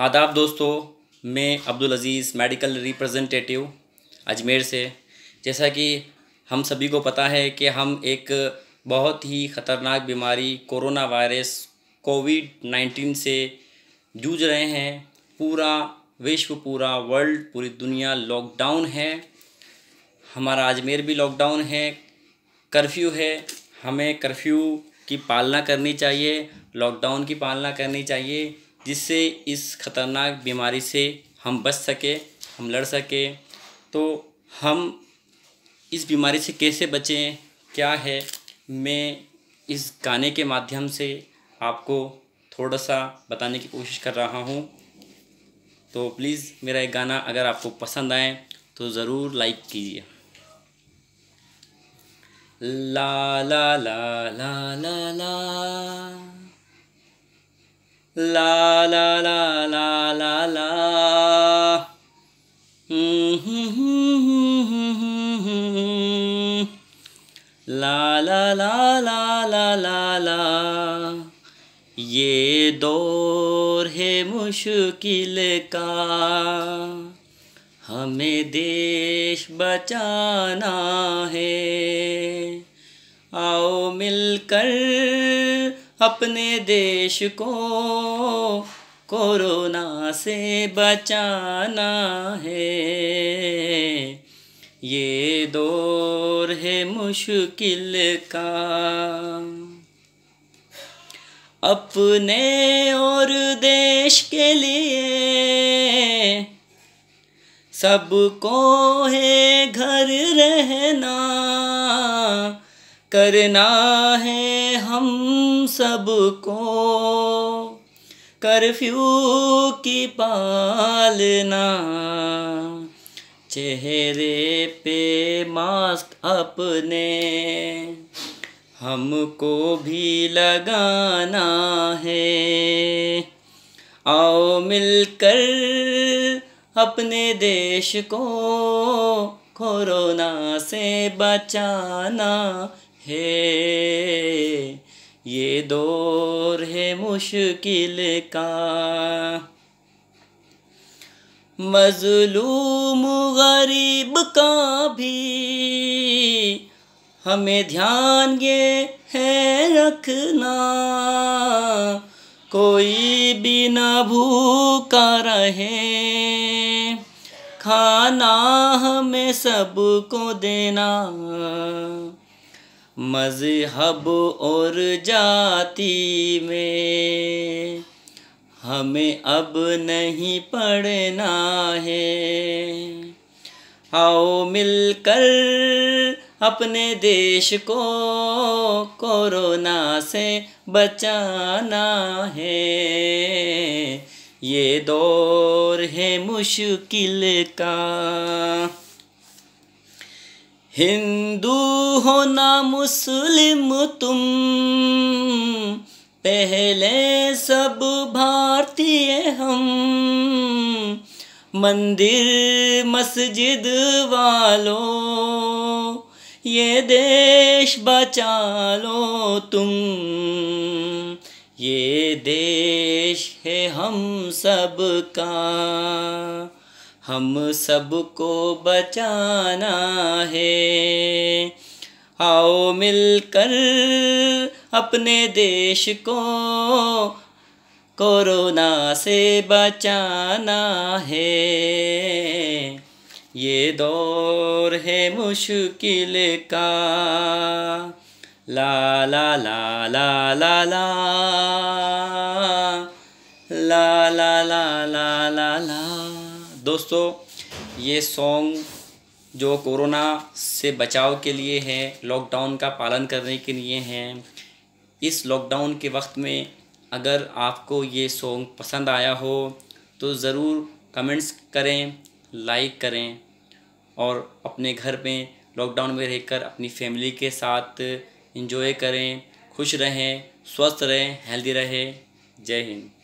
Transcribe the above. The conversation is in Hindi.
आदाब दोस्तों मैं अब्दुल अज़ीज़ मेडिकल रिप्रेजेंटेटिव अजमेर से जैसा कि हम सभी को पता है कि हम एक बहुत ही ख़तरनाक बीमारी कोरोना वायरस कोविड नाइन्टीन से जूझ रहे हैं पूरा विश्व पूरा वर्ल्ड पूरी दुनिया लॉकडाउन है हमारा अजमेर भी लॉकडाउन है कर्फ्यू है हमें कर्फ्यू की पालना करनी चाहिए लॉकडाउन की पालना करनी चाहिए जिससे इस खतरनाक बीमारी से हम बच सके हम लड़ सके तो हम इस बीमारी से कैसे बचें क्या है मैं इस गाने के माध्यम से आपको थोड़ा सा बताने की कोशिश कर रहा हूँ तो प्लीज़ मेरा एक गाना अगर आपको पसंद आए तो ज़रूर लाइक कीजिए ला ला ला ला ला ला la la la la la la la la la la la la la ये दौर है मुश्किल का हमें देश बचाना है आओ मिलकर अपने देश को कोरोना से बचाना है ये दौर है मुश्किल का अपने और देश के लिए सबको है घर रहना करना है हम सबको कर्फ्यू की पालना चेहरे पे मास्क अपने हमको भी लगाना है आओ मिलकर अपने देश को कोरोना से बचाना है ये दौर है मुश्किल का मजलूम गरीब का भी हमें ध्यान ये है रखना कोई भी न भूखा रहे खाना हमें सबको देना मज़हब और जाति में हमें अब नहीं पढ़ना है आओ मिलकर अपने देश को कोरोना से बचाना है ये दौर है मुश्किल का हिंदू हो ना मुस्लिम तुम पहले सब भारतीय हम मंदिर मस्जिद वालों ये देश बचा लो तुम ये देश है हम सब का हम सबको बचाना है आओ मिलकर अपने देश को कोरोना से बचाना है ये दौर है मुश्किल का ला ला ला ला ला ला ला ला ला ला ला ला दोस्तों ये सॉन्ग जो कोरोना से बचाव के लिए है लॉकडाउन का पालन करने के लिए हैं इस लॉकडाउन के वक्त में अगर आपको ये सॉन्ग पसंद आया हो तो ज़रूर कमेंट्स करें लाइक करें और अपने घर में लॉकडाउन में रहकर अपनी फैमिली के साथ इंजॉय करें खुश रहें स्वस्थ रहें हेल्दी रहें जय हिंद